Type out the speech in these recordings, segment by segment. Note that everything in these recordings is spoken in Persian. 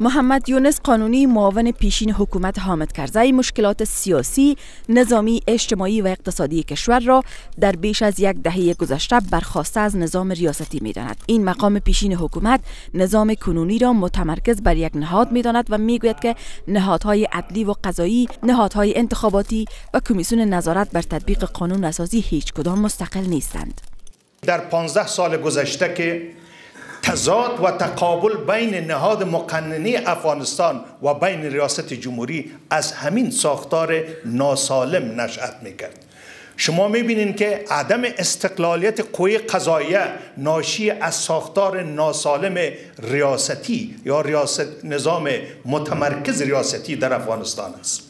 محمد یونس قانونی معاون پیشین حکومت حامد کرزی مشکلات سیاسی، نظامی، اجتماعی و اقتصادی کشور را در بیش از یک دهه گذشته برخواسته از نظام ریاستی داند. این مقام پیشین حکومت نظام کنونی را متمرکز بر یک نهاد داند و گوید که نهادهای عدلی و قضایی، نهادهای انتخاباتی و کمیسیون نظارت بر تطبیق قانون اساسی هیچ کدام مستقل نیستند. در 15 سال گذشته که تضاد و تقابل بین نهاد مقننی افغانستان و بین ریاست جمهوری از همین ساختار ناسالم نشأت میکرد شما میبینین که عدم استقلالیت قوی قضاییه ناشی از ساختار ناسالم ریاستی یا ریاست نظام متمرکز ریاستی در افغانستان است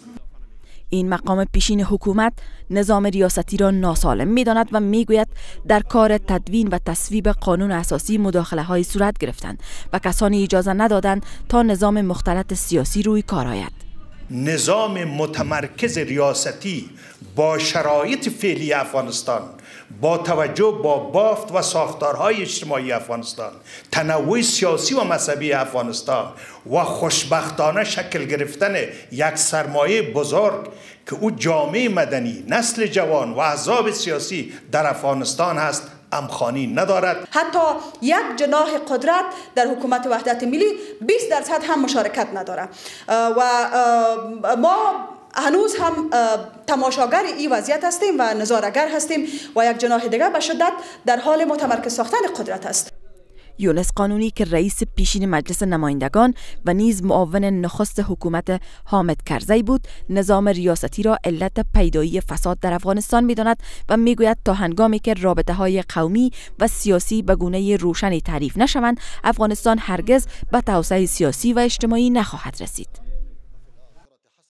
این مقام پیشین حکومت نظام ریاستی را ناسالم می داند و می گوید در کار تدوین و تصویب قانون اساسی مداخله های صورت گرفتند و کسانی اجازه ندادند تا نظام مختلط سیاسی روی کار آید. نظام متمرکز ریاستی با شرایط فعلی افغانستان با توجه با بافت و ساختارهای اجتماعی افغانستان تنوع سیاسی و مذهبی افغانستان و خوشبختانه شکل گرفتن یک سرمایه بزرگ که او جامعه مدنی نسل جوان و احزاب سیاسی در افغانستان هست امخانی ندارد حتی یک جناح قدرت در حکومت وحدت ملی 20 درصد هم مشارکت ندارد و ما هنوز هم تماشاگر این وضعیت هستیم و نظارگر هستیم و یک جناح دیگر به شدت در حال متمرکز ساختن قدرت است یونس قانونی که رئیس پیشین مجلس نمایندگان و نیز معاون نخست حکومت حامد کرزی بود نظام ریاستی را علت پیدایی فساد در افغانستان میداند و میگوید تا هنگامی که رابطه های قومی و سیاسی به گونه روشنی تعریف نشوند افغانستان هرگز به توسعه سیاسی و اجتماعی نخواهد رسید